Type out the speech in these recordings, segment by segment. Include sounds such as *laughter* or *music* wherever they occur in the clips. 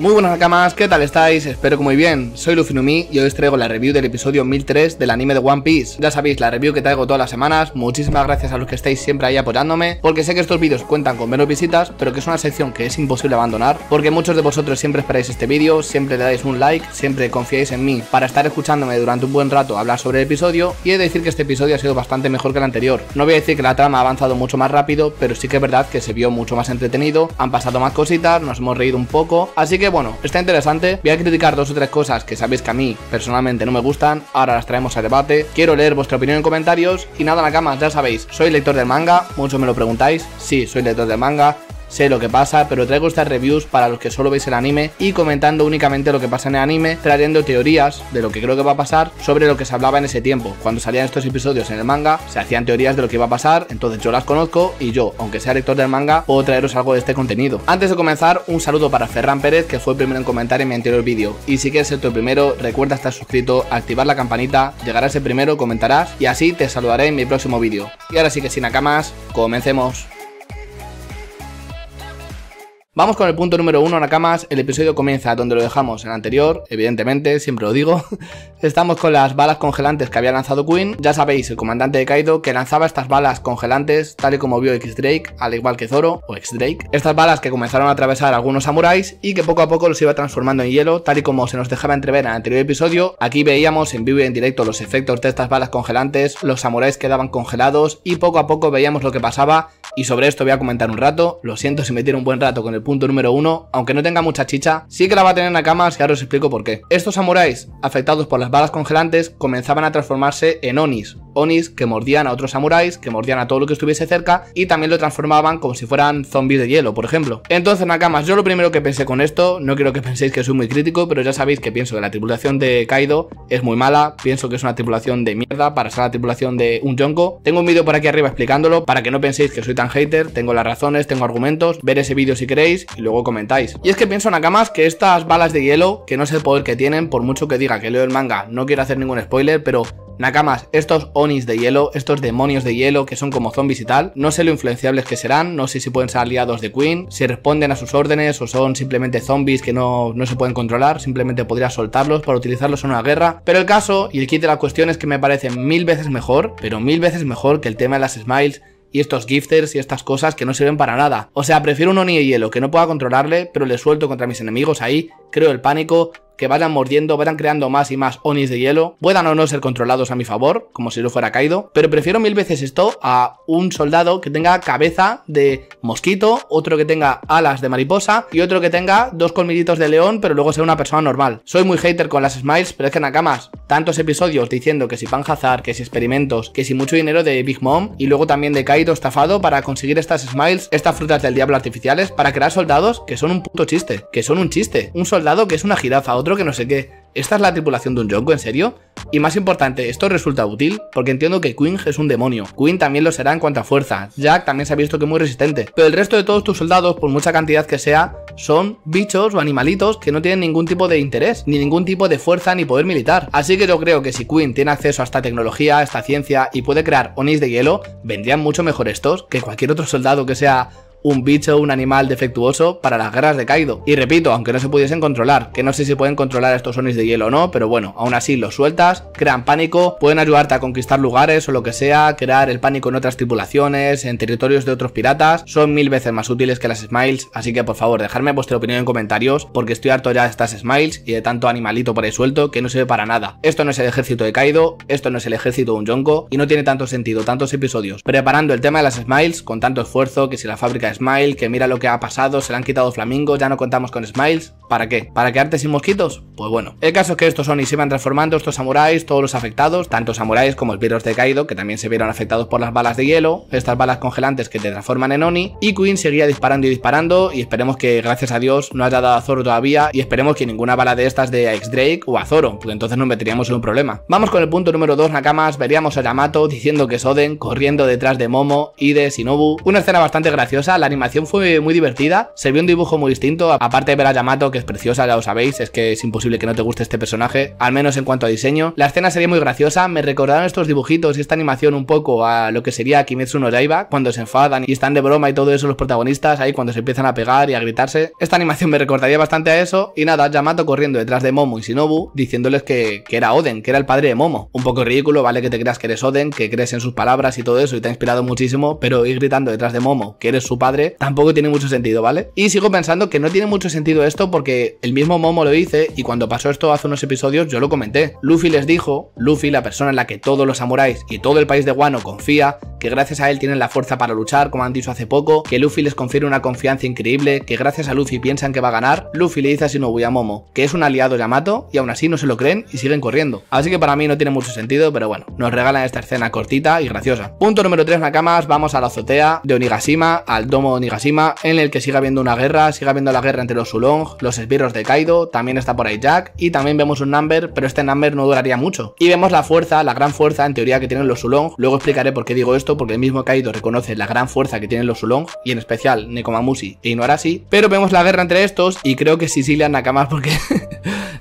Muy buenas nakamas, ¿qué tal estáis? Espero que muy bien, soy Lufinumi y hoy os traigo la review del episodio 1003 del anime de One Piece. Ya sabéis, la review que traigo todas las semanas, muchísimas gracias a los que estáis siempre ahí apoyándome, porque sé que estos vídeos cuentan con menos visitas, pero que es una sección que es imposible abandonar, porque muchos de vosotros siempre esperáis este vídeo, siempre le dais un like, siempre confiáis en mí para estar escuchándome durante un buen rato hablar sobre el episodio, y he de decir que este episodio ha sido bastante mejor que el anterior. No voy a decir que la trama ha avanzado mucho más rápido, pero sí que es verdad que se vio mucho más entretenido, han pasado más cositas, nos hemos reído un poco, así que bueno, está interesante. Voy a criticar dos o tres cosas que sabéis que a mí personalmente no me gustan. Ahora las traemos al debate. Quiero leer vuestra opinión en comentarios. Y nada, nakamas, ya sabéis, soy lector del manga. Muchos me lo preguntáis. Sí, soy lector del manga sé lo que pasa, pero traigo estas reviews para los que solo veis el anime y comentando únicamente lo que pasa en el anime, trayendo teorías de lo que creo que va a pasar sobre lo que se hablaba en ese tiempo. Cuando salían estos episodios en el manga, se hacían teorías de lo que iba a pasar, entonces yo las conozco y yo, aunque sea lector del manga, puedo traeros algo de este contenido. Antes de comenzar, un saludo para Ferran Pérez, que fue el primero en comentar en mi anterior vídeo. Y si quieres ser tu primero, recuerda estar suscrito, activar la campanita, llegarás el primero, comentarás y así te saludaré en mi próximo vídeo. Y ahora sí que sin más, comencemos. Vamos con el punto número uno, Nakamas. El episodio comienza donde lo dejamos en el anterior, evidentemente, siempre lo digo. *laughs* Estamos con las balas congelantes que había lanzado Queen. Ya sabéis, el comandante de Kaido, que lanzaba estas balas congelantes, tal y como vio X-Drake, al igual que Zoro o X-Drake. Estas balas que comenzaron a atravesar algunos samuráis y que poco a poco los iba transformando en hielo, tal y como se nos dejaba entrever en el anterior episodio. Aquí veíamos en vivo y en directo los efectos de estas balas congelantes, los samuráis quedaban congelados y poco a poco veíamos lo que pasaba. Y sobre esto voy a comentar un rato. Lo siento si me tiro un buen rato con el punto número uno, aunque no tenga mucha chicha, sí que la va a tener cama si ahora os explico por qué. Estos samuráis, afectados por las balas congelantes, comenzaban a transformarse en onis, onis que mordían a otros samuráis, que mordían a todo lo que estuviese cerca y también lo transformaban como si fueran zombies de hielo, por ejemplo. Entonces, Nakamas, yo lo primero que pensé con esto, no quiero que *laughs* penséis que soy muy crítico, pero ya sabéis que pienso que la tripulación de Kaido es muy mala, pienso que es una tripulación de mierda para ser la tripulación de un Yonko. Tengo un vídeo por aquí arriba explicándolo para que no penséis que soy tan hater, tengo las razones, tengo argumentos, ver ese vídeo si queréis y luego comentáis. Y es que pienso, Nakamas, que estas balas de hielo, que no sé el poder que tienen, por mucho que diga que leo el manga, no quiero hacer ningún spoiler, pero Nakamas, estos onis de hielo, estos demonios de hielo que son como zombies y tal, no sé lo influenciables que serán, no sé si pueden ser aliados de Queen, si responden a sus órdenes o son simplemente zombies que no, no se pueden controlar, simplemente podría soltarlos para utilizarlos en una guerra, pero el caso y el kit de la cuestión es que me parece mil veces mejor, pero mil veces mejor que el tema de las smiles y estos gifters y estas cosas que no sirven para nada. O sea, prefiero un Oni de hielo que no pueda controlarle, pero le suelto contra mis enemigos ahí, creo el pánico, que vayan mordiendo, vayan creando más y más onis de hielo, puedan o no ser controlados a mi favor, como si lo fuera caído, pero prefiero mil veces esto a un soldado que tenga cabeza de mosquito, otro que tenga alas de mariposa y otro que tenga dos colmillitos de león, pero luego sea una persona normal. Soy muy hater con las smiles, pero es que Nakamas, tantos episodios diciendo que si Pan que si experimentos, que si mucho dinero de Big Mom y luego también de Kaido estafado para conseguir estas smiles, estas frutas del diablo artificiales, para crear soldados que son un puto chiste, que son un chiste. Un soldado que es una jirafa, otro que no sé qué. ¿Esta es la tripulación de un Yonko, en serio? Y más importante, esto resulta útil porque entiendo que Queen es un demonio. Queen también lo será en cuanto a fuerza. Jack también se ha visto que es muy resistente. Pero el resto de todos tus soldados, por mucha cantidad que sea, son bichos o animalitos que no tienen ningún tipo de interés, ni ningún tipo de fuerza ni poder militar. Así que yo creo que si Queen tiene acceso a esta tecnología, a esta ciencia y puede crear onis de hielo, vendrían mucho mejor estos que cualquier otro soldado que sea un bicho, un animal defectuoso para las guerras de Kaido. Y repito, aunque no se pudiesen controlar, que no sé si pueden controlar estos onis de hielo o no, pero bueno, aún así los sueltas, crean pánico, pueden ayudarte a conquistar lugares o lo que sea, crear el pánico en otras tripulaciones, en territorios de otros piratas, son mil veces más útiles que las smiles, así que por favor, dejadme vuestra opinión en comentarios, porque estoy harto ya de estas smiles y de tanto animalito por ahí suelto que no sirve para nada. Esto no es el ejército de Kaido, esto no es el ejército de un Yonko, y no tiene tanto sentido, tantos episodios, preparando el tema de las smiles con tanto esfuerzo que si la fábrica Smile, que mira lo que ha pasado, se le han quitado flamingos, ya no contamos con Smiles. ¿Para qué? ¿Para quedarte sin mosquitos? Pues bueno. El caso es que estos Oni se iban transformando, estos samuráis, todos los afectados, tanto samuráis como el virus de Kaido, que también se vieron afectados por las balas de hielo, estas balas congelantes que te transforman en Oni, y Queen seguía disparando y disparando, y esperemos que, gracias a Dios, no haya dado a Zoro todavía, y esperemos que ninguna bala de estas de a drake o a Zoro, porque entonces nos meteríamos en un problema. Vamos con el punto número 2, Nakamas, veríamos a Yamato diciendo que es Oden, corriendo detrás de Momo y de Shinobu, una escena bastante graciosa, la animación fue muy divertida, se vio un dibujo muy distinto, aparte de ver a Yamato, que es preciosa, ya lo sabéis, es que es imposible que no te guste este personaje, al menos en cuanto a diseño. La escena sería muy graciosa, me recordaron estos dibujitos y esta animación un poco a lo que sería Kimetsu no Yaiba, cuando se enfadan y están de broma y todo eso los protagonistas, ahí cuando se empiezan a pegar y a gritarse. Esta animación me recordaría bastante a eso, y nada, Yamato corriendo detrás de Momo y Shinobu, diciéndoles que, que era Oden, que era el padre de Momo. Un poco ridículo, ¿vale? Que te creas que eres Oden, que crees en sus palabras y todo eso, y te ha inspirado muchísimo, pero ir gritando detrás de Momo, que eres su padre, tampoco tiene mucho sentido, ¿vale? Y sigo pensando que no tiene mucho sentido esto porque el mismo Momo lo dice y cuando pasó esto hace unos episodios yo lo comenté. Luffy les dijo, Luffy, la persona en la que todos los samuráis y todo el país de Wano confía, que gracias a él tienen la fuerza para luchar, como han dicho hace poco, que Luffy les confiere una confianza increíble, que gracias a Luffy piensan que va a ganar, Luffy le dice a Shinobu y a Momo que es un aliado Yamato y aún así no se lo creen y siguen corriendo. Así que para mí no tiene mucho sentido, pero bueno, nos regalan esta escena cortita y graciosa. Punto número 3, Nakamas, vamos a la azotea de Onigashima, al Don como Onigashima, en el que sigue habiendo una guerra, sigue habiendo la guerra entre los Sulong, los esbirros de Kaido, también está por ahí Jack, y también vemos un number, pero este number no duraría mucho. Y vemos la fuerza, la gran fuerza en teoría que tienen los Sulong, luego explicaré por qué digo esto, porque el mismo Kaido reconoce la gran fuerza que tienen los Sulong, y en especial Nekomamushi e Inuarashi, pero vemos la guerra entre estos, y creo que Sicilia Nakamas porque *laughs*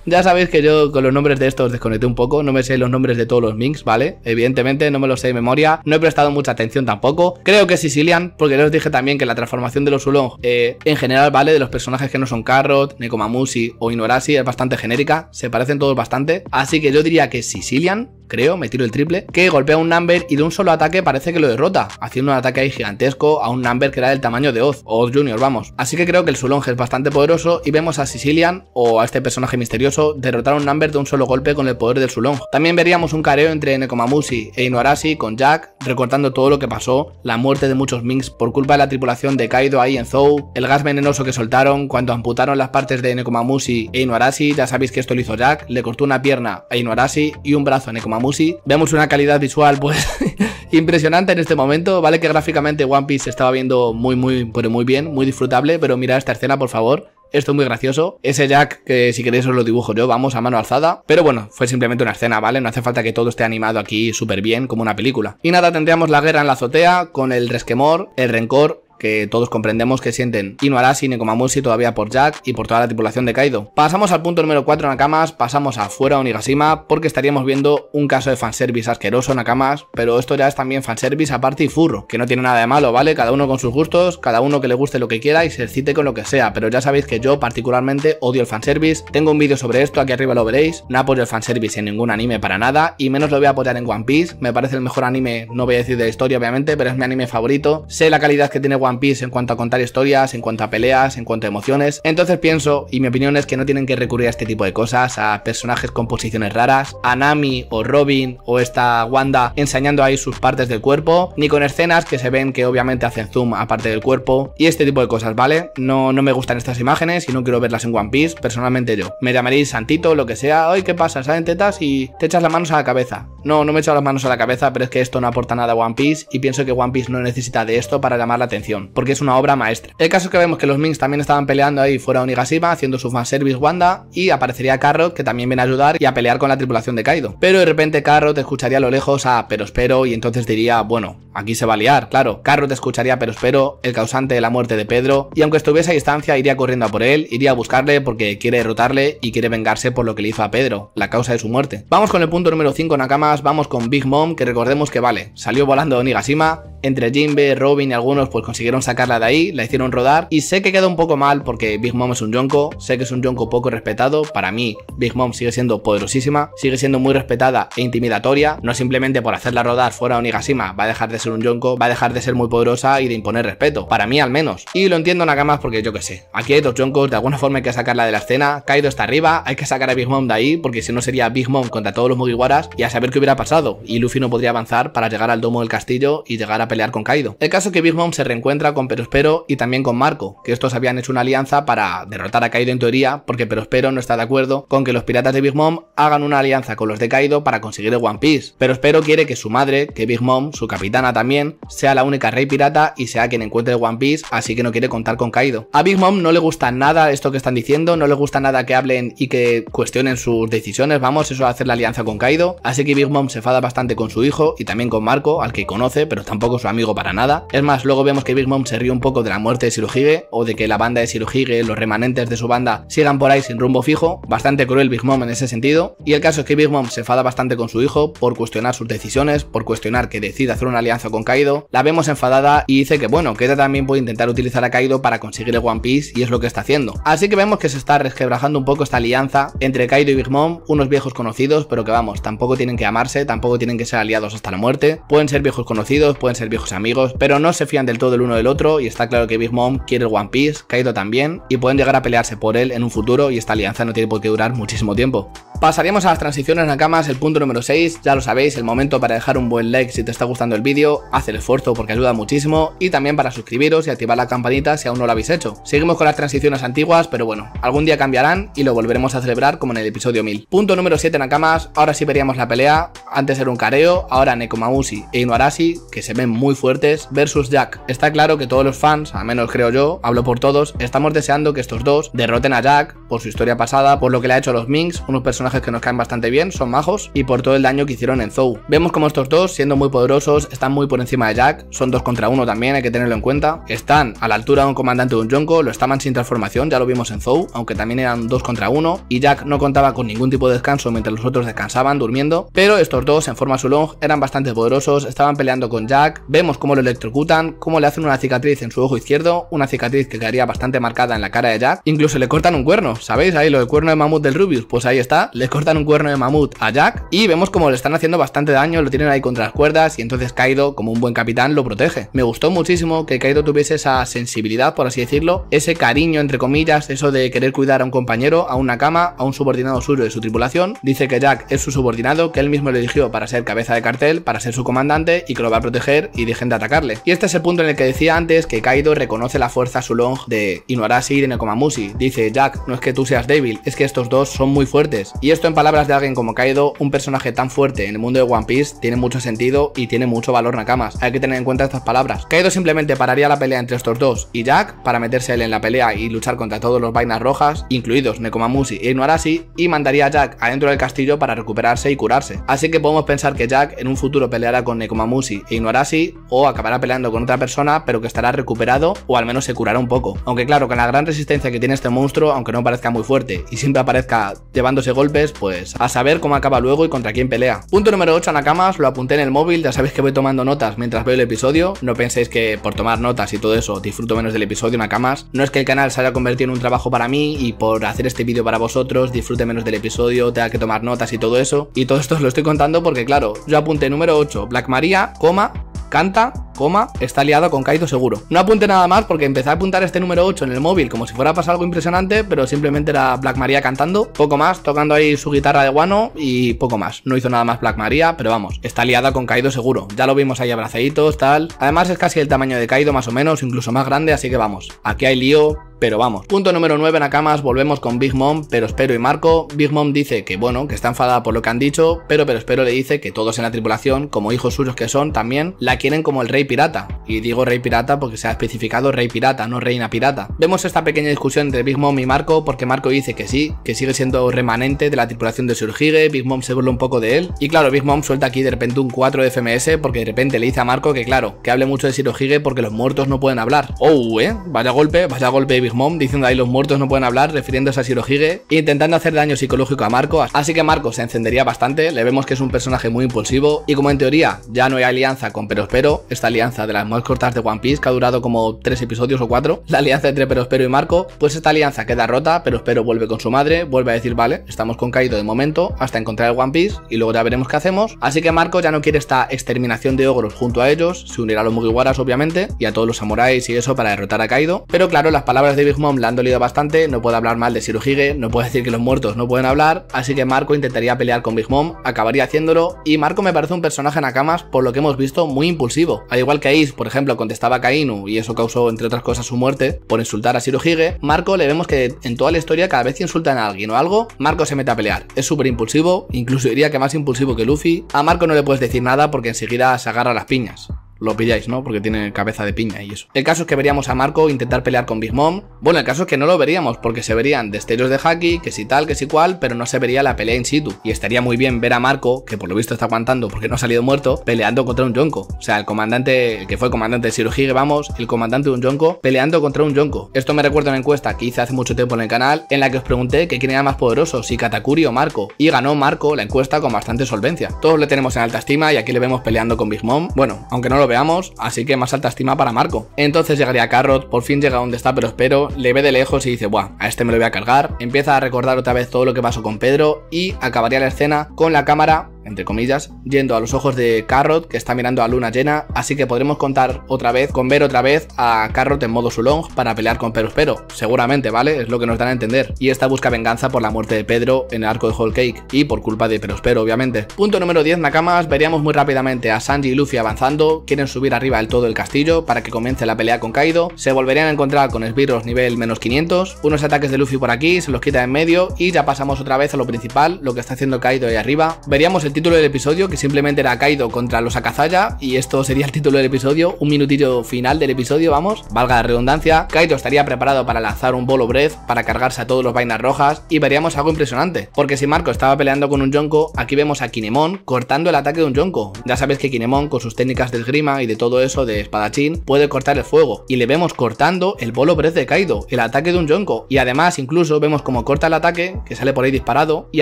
Ya sabéis que yo con los nombres de estos desconecté un poco, no me sé los nombres de todos los minks, ¿vale? Evidentemente no me los sé de memoria, no he prestado mucha atención tampoco. Creo que Sicilian, porque ya os dije también que la transformación de los Ulong eh, en general, ¿vale? De los personajes que no son Carrot, Nekomamushi o Inorasi es bastante genérica, se parecen todos bastante. Así que yo diría que Sicilian, creo, me tiro el triple, que golpea a un Number y de un solo ataque parece que lo derrota, haciendo un ataque ahí gigantesco a un Number que era del tamaño de Oz, Oz Junior, vamos. Así que creo que el Sulong es bastante poderoso y vemos a Sicilian o a este personaje misterioso derrotar a un Number de un solo golpe con el poder del Sulong. También veríamos un careo entre Nekomamushi e Inuarashi con Jack, recortando todo lo que pasó, la muerte de muchos Minks por culpa de la tripulación de Kaido ahí en Zou, el gas venenoso que soltaron cuando amputaron las partes de Nekomamushi e Inuarashi, ya sabéis que esto lo hizo Jack, le cortó una pierna a Inuarashi y un brazo a Nekomamushi Musi, Vemos una calidad visual, pues, *laughs* impresionante en este momento. Vale que gráficamente One Piece se estaba viendo muy, muy, muy bien, muy disfrutable, pero mira esta escena, por favor. Esto es muy gracioso. Ese Jack, que si queréis os lo dibujo yo, vamos a mano alzada. Pero bueno, fue simplemente una escena, ¿vale? No hace falta que todo esté animado aquí súper bien, como una película. Y nada, tendríamos la guerra en la azotea, con el resquemor, el rencor, que todos comprendemos que sienten y no ni como moose todavía por Jack y por toda la tripulación de Kaido. Pasamos al punto número 4 Nakamas, pasamos afuera Onigashima porque estaríamos viendo un caso de fanservice asqueroso Nakamas, pero esto ya es también fanservice aparte y furro, que no tiene nada de malo, ¿vale? Cada uno con sus gustos, cada uno que le guste lo que quiera y se excite con lo que sea, pero ya sabéis que yo particularmente odio el fanservice, tengo un vídeo sobre esto, aquí arriba lo veréis, no apoyo el fanservice en ningún anime para nada y menos lo voy a apoyar en One Piece, me parece el mejor anime, no voy a decir de la historia obviamente, pero es mi anime favorito, sé la calidad que tiene One One Piece en cuanto a contar historias, en cuanto a peleas, en cuanto a emociones. Entonces pienso, y mi opinión es que no tienen que recurrir a este tipo de cosas, a personajes con posiciones raras, a Nami o Robin o esta Wanda enseñando ahí sus partes del cuerpo, ni con escenas que se ven que obviamente hacen zoom a parte del cuerpo y este tipo de cosas, ¿vale? No, no me gustan estas imágenes y no quiero verlas en One Piece, personalmente yo. Me llamaréis Santito, lo que sea, hoy ¿qué pasa? ¿saben tetas y te echas las manos a la cabeza. No, no me he echado las manos a la cabeza, pero es que esto no aporta nada a One Piece y pienso que One Piece no necesita de esto para llamar la atención porque es una obra maestra. El caso es que vemos que los Minks también estaban peleando ahí fuera de Onigashima, haciendo su fanservice Wanda, y aparecería Carrot, que también viene a ayudar y a pelear con la tripulación de Kaido. Pero de repente Carrot escucharía a lo lejos a Pero Espero, y entonces diría, bueno, aquí se va a liar, claro. Carrot escucharía a Pero Espero, el causante de la muerte de Pedro, y aunque estuviese a distancia, iría corriendo a por él, iría a buscarle porque quiere derrotarle y quiere vengarse por lo que le hizo a Pedro, la causa de su muerte. Vamos con el punto número 5, Nakamas, vamos con Big Mom, que recordemos que vale, salió volando Onigashima, entre Jinbe, Robin y algunos pues consigue sacarla de ahí, la hicieron rodar y sé que quedó un poco mal porque Big Mom es un yonko, sé que es un yonko poco respetado, para mí Big Mom sigue siendo poderosísima, sigue siendo muy respetada e intimidatoria, no simplemente por hacerla rodar fuera a Onigashima va a dejar de ser un yonko, va a dejar de ser muy poderosa y de imponer respeto, para mí al menos. Y lo entiendo más porque yo que sé, aquí hay dos yonkos, de alguna forma hay que sacarla de la escena, Kaido está arriba, hay que sacar a Big Mom de ahí porque si no sería Big Mom contra todos los Mugiwaras y a saber qué hubiera pasado y Luffy no podría avanzar para llegar al domo del castillo y llegar a pelear con Kaido. El caso que Big Mom se reencuentre entra con Perospero y también con Marco, que estos habían hecho una alianza para derrotar a Kaido en teoría, porque Pero Perospero no está de acuerdo con que los piratas de Big Mom hagan una alianza con los de Kaido para conseguir el One Piece. Pero Espero quiere que su madre, que Big Mom, su capitana también, sea la única rey pirata y sea quien encuentre el One Piece, así que no quiere contar con Kaido. A Big Mom no le gusta nada esto que están diciendo, no le gusta nada que hablen y que cuestionen sus decisiones, vamos, eso de hacer la alianza con Kaido, así que Big Mom se enfada bastante con su hijo y también con Marco, al que conoce, pero tampoco su amigo para nada. Es más, luego vemos que Big se ríe un poco de la muerte de Shirohige o de que la banda de Shirohige, los remanentes de su banda, sigan por ahí sin rumbo fijo, bastante cruel Big Mom en ese sentido, y el caso es que Big Mom se enfada bastante con su hijo por cuestionar sus decisiones, por cuestionar que decida hacer una alianza con Kaido, la vemos enfadada y dice que bueno, que ella también puede intentar utilizar a Kaido para conseguir el One Piece y es lo que está haciendo. Así que vemos que se está resquebrajando un poco esta alianza entre Kaido y Big Mom, unos viejos conocidos, pero que vamos, tampoco tienen que amarse, tampoco tienen que ser aliados hasta la muerte, pueden ser viejos conocidos, pueden ser viejos amigos, pero no se fían del todo el uno el otro y está claro que Big Mom quiere el One Piece, Kaido también, y pueden llegar a pelearse por él en un futuro y esta alianza no tiene por qué durar muchísimo tiempo. Pasaríamos a las transiciones nakamas, el punto número 6, ya lo sabéis, el momento para dejar un buen like si te está gustando el vídeo, haz el esfuerzo porque ayuda muchísimo y también para suscribiros y activar la campanita si aún no lo habéis hecho. Seguimos con las transiciones antiguas, pero bueno, algún día cambiarán y lo volveremos a celebrar como en el episodio 1000. Punto número 7 nakamas, ahora sí veríamos la pelea, antes era un careo, ahora Nekomamushi e Inuarashi, que se ven muy fuertes, versus Jack. Está claro que todos los fans, a menos creo yo, hablo por todos, estamos deseando que estos dos derroten a Jack por su historia pasada, por lo que le ha hecho a los Minx, unos personajes que nos caen bastante bien, son majos, y por todo el daño que hicieron en Zou. Vemos como estos dos, siendo muy poderosos, están muy por encima de Jack, son dos contra uno también, hay que tenerlo en cuenta. Están a la altura de un comandante de un Yonko, lo estaban sin transformación, ya lo vimos en Zou, aunque también eran dos contra uno, y Jack no contaba con ningún tipo de descanso mientras los otros descansaban durmiendo, pero estos dos en forma Sulong eran bastante poderosos, estaban peleando con Jack, vemos cómo lo electrocutan, cómo le hacen una cicatriz en su ojo izquierdo, una cicatriz que quedaría bastante marcada en la cara de Jack, incluso le cortan un cuerno, ¿sabéis? Ahí lo del cuerno de mamut del Rubius, pues ahí está, le cortan un cuerno de mamut a Jack y vemos como le están haciendo bastante daño, lo tienen ahí contra las cuerdas y entonces Kaido, como un buen capitán, lo protege. Me gustó muchísimo que Kaido tuviese esa sensibilidad, por así decirlo, ese cariño, entre comillas, eso de querer cuidar a un compañero, a una cama, a un subordinado suyo de su tripulación. Dice que Jack es su subordinado, que él mismo le eligió para ser cabeza de cartel, para ser su comandante y que lo va a proteger y dejen de atacarle. Y este es el punto en el que decía antes que Kaido reconoce la fuerza long de Inuarashi y de Nekomamushi. Dice, Jack, no es que tú seas débil, es que estos dos son muy fuertes y esto en palabras de alguien como Kaido, un personaje tan fuerte en el mundo de One Piece, tiene mucho sentido y tiene mucho valor Nakamas. Hay que tener en cuenta estas palabras. Kaido simplemente pararía la pelea entre estos dos y Jack para meterse él en la pelea y luchar contra todos los vainas rojas, incluidos Nekomamushi e Inuarashi, y mandaría a Jack adentro del castillo para recuperarse y curarse. Así que podemos pensar que Jack en un futuro peleará con Nekomamushi e Inuarashi o acabará peleando con otra persona pero que estará recuperado o al menos se curará un poco. Aunque claro, con la gran resistencia que tiene este monstruo, aunque no parezca muy fuerte y siempre aparezca llevándose golpes, pues a saber cómo acaba luego y contra quién pelea. Punto número 8, Nakamas, lo apunté en el móvil, ya sabéis que voy tomando notas mientras veo el episodio, no penséis que por tomar notas y todo eso disfruto menos del episodio, Nakamas, no es que el canal se haya convertido en un trabajo para mí y por hacer este vídeo para vosotros disfrute menos del episodio, tenga que tomar notas y todo eso, y todo esto os lo estoy contando porque claro, yo apunté número 8, Black Maria, coma, Canta, coma, está liado con caído seguro. No apunte nada más porque empecé a apuntar este número 8 en el móvil como si fuera a pasar algo impresionante, pero simplemente era Black Maria cantando, poco más, tocando ahí su guitarra de guano y poco más. No hizo nada más Black Maria, pero vamos, está liada con Kaido seguro. Ya lo vimos ahí abrazaditos, tal. Además es casi el tamaño de Kaido más o menos, incluso más grande, así que vamos. Aquí hay lío, pero vamos. Punto número 9, Nakamas, volvemos con Big Mom, pero espero y Marco. Big Mom dice que bueno, que está enfadada por lo que han dicho, pero pero espero le dice que todos en la tripulación, como hijos suyos que son, también la quieren como el rey pirata. Y digo rey pirata porque se ha especificado rey pirata, no reina pirata. Vemos esta pequeña discusión entre Big Mom y Marco porque Marco dice que sí, que sigue siendo remanente de la tripulación de Surgige, Big Mom se burla un poco de él. Y claro, Big Mom suelta aquí de repente un 4 de FMS porque de repente le dice a Marco que claro, que hable mucho de Surgige porque los muertos no pueden hablar. Oh, eh, vaya golpe, vaya golpe diciendo ahí los muertos no pueden hablar, refiriéndose a Shirohige, intentando hacer daño psicológico a Marco, así que Marco se encendería bastante, le vemos que es un personaje muy impulsivo y como en teoría ya no hay alianza con Perospero, esta alianza de las más cortas de One Piece que ha durado como tres episodios o cuatro *laughs* la alianza entre Perospero y Marco, pues esta alianza queda rota, Perospero vuelve con su madre, vuelve a decir vale, estamos con caído de momento hasta encontrar el One Piece y luego ya veremos qué hacemos, así que Marco ya no quiere esta exterminación de ogros junto a ellos, se unirá a los Mugiwaras obviamente y a todos los samuráis y eso para derrotar a caído pero claro, las palabras de Big Mom le han dolido bastante, no puede hablar mal de Shirohige, no puede decir que los muertos no pueden hablar, así que Marco intentaría pelear con Big Mom, acabaría haciéndolo, y Marco me parece un personaje Nakamas, por lo que hemos visto, muy impulsivo. Al igual que Ace, por ejemplo, contestaba a Kainu, y eso causó, entre otras cosas, su muerte, por insultar a Shirohige, Marco le vemos que en toda la historia, cada vez que insultan a alguien o algo, Marco se mete a pelear. Es súper impulsivo, incluso diría que más impulsivo que Luffy. A Marco no le puedes decir nada porque enseguida se agarra las piñas lo pilláis, ¿no? Porque tiene cabeza de piña y eso. El caso es que veríamos a Marco intentar pelear con Big Mom. Bueno, el caso es que no lo veríamos porque se verían destellos de Haki, que si tal, que si cual, pero no se vería la pelea in situ. Y estaría muy bien ver a Marco, que por lo visto está aguantando porque no ha salido muerto, peleando contra un Yonko. O sea, el comandante, el que fue comandante de Shirohige, vamos, el comandante de un Yonko, peleando contra un Yonko. Esto me recuerda una encuesta que hice hace mucho tiempo en el canal, en la que os pregunté que quién era más poderoso, si Katakuri o Marco. Y ganó Marco la encuesta con bastante solvencia. Todos le tenemos en alta estima y aquí le vemos peleando con Big Mom. Bueno, aunque no lo veamos, así que más alta estima para Marco. Entonces llegaría Carrot, por fin llega donde está pero espero, le ve de lejos y dice, buah, a este me lo voy a cargar, empieza a recordar otra vez todo lo que pasó con Pedro y acabaría la escena con la cámara entre comillas, yendo a los ojos de Carrot, que está mirando a Luna llena, así que podremos contar otra vez, con ver otra vez a Carrot en modo Sulong para pelear con Perospero, seguramente, ¿vale? Es lo que nos dan a entender. Y esta busca venganza por la muerte de Pedro en el arco de Whole Cake, y por culpa de Perospero, obviamente. Punto número 10, Nakamas, veríamos muy rápidamente a Sanji y Luffy avanzando, quieren subir arriba del todo el castillo para que comience la pelea con Kaido, se volverían a encontrar con Esbirros nivel menos 500, unos ataques de Luffy por aquí, se los quita en medio, y ya pasamos otra vez a lo principal, lo que está haciendo Kaido ahí arriba, veríamos el título del episodio, que simplemente era Kaido contra los Akazaya, y esto sería el título del episodio, un minutillo final del episodio, vamos, valga la redundancia, Kaido estaría preparado para lanzar un bolo breath, para cargarse a todos los vainas rojas, y veríamos algo impresionante, porque si Marco estaba peleando con un Yonko, aquí vemos a Kinemon cortando el ataque de un Yonko, ya sabes que Kinemon con sus técnicas de esgrima y de todo eso de espadachín, puede cortar el fuego, y le vemos cortando el bolo breath de Kaido, el ataque de un Yonko, y además incluso vemos como corta el ataque, que sale por ahí disparado, y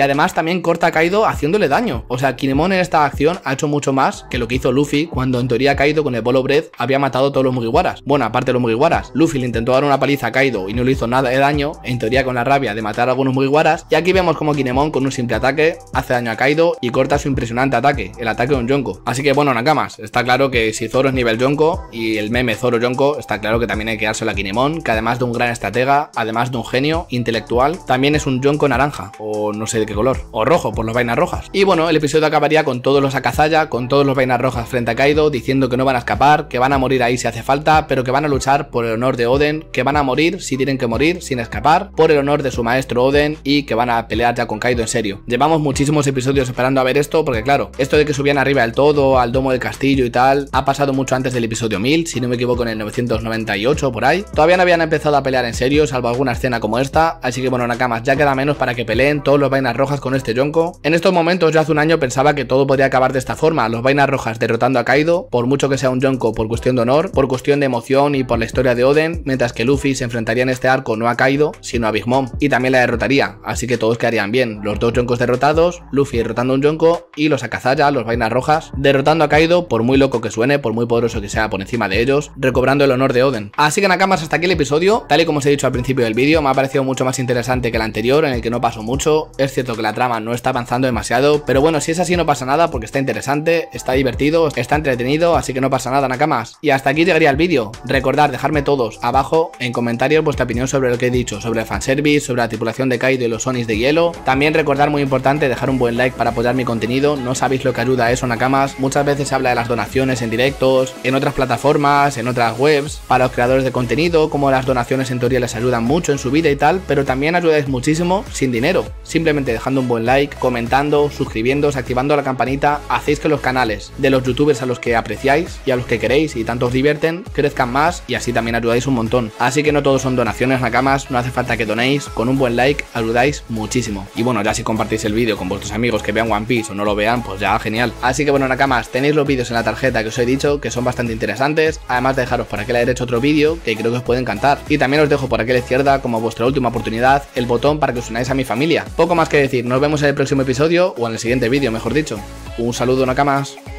además también corta a Kaido haciéndole daño, o sea, Kinemon en esta acción ha hecho mucho más que lo que hizo Luffy cuando en teoría Kaido con el Bolo Breath había matado a todos los Mugiwaras. Bueno, aparte de los Mugiwaras, Luffy le intentó dar una paliza a Kaido y no le hizo nada de daño, en teoría con la rabia de matar a algunos Mugiwaras. Y aquí vemos como Kinemon con un simple ataque hace daño a Kaido y corta su impresionante ataque, el ataque de un Yonko. Así que bueno, Nakamas, está claro que si Zoro es nivel Yonko y el meme Zoro Yonko, está claro que también hay que dárselo a Kinemon, que además de un gran estratega, además de un genio intelectual, también es un Yonko naranja, o no sé de qué color, o rojo, por las vainas rojas. Y bueno, el episodio acabaría con todos los Akazaya, con todos los vainas rojas frente a Kaido, diciendo que no van a escapar, que van a morir ahí si hace falta, pero que van a luchar por el honor de Oden, que van a morir si tienen que morir, sin escapar, por el honor de su maestro Oden y que van a pelear ya con Kaido en serio. Llevamos muchísimos episodios esperando a ver esto, porque claro, esto de que subían arriba del todo, al domo del castillo y tal, ha pasado mucho antes del episodio 1000, si no me equivoco en el 998 por ahí. Todavía no habían empezado a pelear en serio, salvo alguna escena como esta, así que bueno, Nakamas, ya queda menos para que peleen todos los vainas rojas con este Yonko. En estos momentos, ya hace un año pensaba que todo podría acabar de esta forma, los vainas rojas derrotando a Kaido, por mucho que sea un Yonko por cuestión de honor, por cuestión de emoción y por la historia de Oden, mientras que Luffy se enfrentaría en este arco no a Kaido, sino a Big Mom, y también la derrotaría, así que todos quedarían bien, los dos Yonkos derrotados, Luffy derrotando a un Yonko y los Akazaya, los vainas rojas, derrotando a Kaido por muy loco que suene, por muy poderoso que sea por encima de ellos, recobrando el honor de Oden. Así que Nakamas, hasta aquí el episodio, tal y como os he dicho al principio del vídeo, me ha parecido mucho más interesante que el anterior, en el que no pasó mucho, es cierto que la trama no está avanzando demasiado, pero bueno, si es así no pasa nada porque está interesante, está divertido, está entretenido, así que no pasa nada, nakamas. Y hasta aquí llegaría el vídeo. Recordad dejarme todos abajo en comentarios vuestra opinión sobre lo que he dicho, sobre el fanservice, sobre la tripulación de Kaido y los Sonis de hielo. También recordar muy importante dejar un buen like para apoyar mi contenido, no sabéis lo que ayuda a eso, nakamas. Muchas veces se habla de las donaciones en directos, en otras plataformas, en otras webs, para los creadores de contenido, como las donaciones en teoría les ayudan mucho en su vida y tal, pero también ayudáis muchísimo sin dinero, simplemente dejando un buen like, comentando, suscribiéndose pues activando la campanita, hacéis que los canales de los youtubers a los que apreciáis y a los que queréis y tanto os divierten crezcan más y así también ayudáis un montón. Así que no todos son donaciones, nakamas, no hace falta que donéis, con un buen like ayudáis muchísimo. Y bueno, ya si compartís el vídeo con vuestros amigos que vean One Piece o no lo vean, pues ya genial. Así que bueno, nakamas, tenéis los vídeos en la tarjeta que os he dicho que son bastante interesantes, además de dejaros por aquí a la derecha otro vídeo que creo que os puede encantar. Y también os dejo por aquí a la izquierda como vuestra última oportunidad el botón para que os unáis a mi familia. Poco más que decir, nos vemos en el próximo episodio o en el siguiente vídeo mejor dicho. Un saludo, Nakamas.